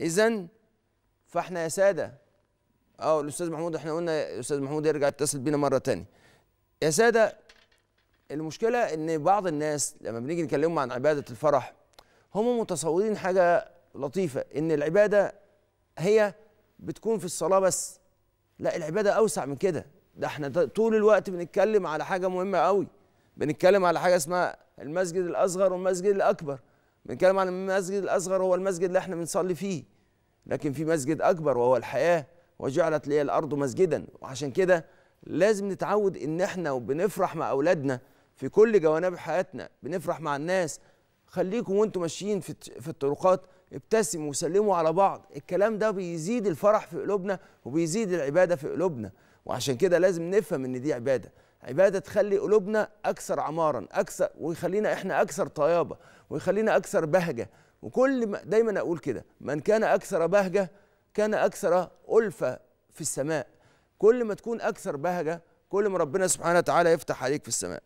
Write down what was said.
اذا فاحنا يا ساده اه الاستاذ محمود احنا قلنا الاستاذ محمود يرجع يتصل بينا مره ثانيه يا ساده المشكله ان بعض الناس لما بنيجي نكلمهم عن عباده الفرح هم متصورين حاجه لطيفه ان العباده هي بتكون في الصلاه بس لا العباده اوسع من كده ده احنا طول الوقت بنتكلم على حاجه مهمه قوي بنتكلم على حاجه اسمها المسجد الاصغر والمسجد الاكبر بنتكلم عن المسجد الاصغر هو المسجد اللي احنا بنصلي فيه لكن في مسجد اكبر وهو الحياه وجعلت لي الارض مسجدا وعشان كده لازم نتعود ان احنا وبنفرح مع اولادنا في كل جوانب حياتنا بنفرح مع الناس خليكم وانتم ماشيين في في الطرقات ابتسموا وسلموا على بعض الكلام ده بيزيد الفرح في قلوبنا وبيزيد العباده في قلوبنا وعشان كده لازم نفهم ان دي عباده عبادة تخلي قلوبنا أكثر عمارا أكثر ويخلينا إحنا أكثر طيابة ويخلينا أكثر بهجة وكل ما دايما أقول كده من كان أكثر بهجة كان أكثر ألفة في السماء كل ما تكون أكثر بهجة كل ما ربنا سبحانه وتعالى يفتح عليك في السماء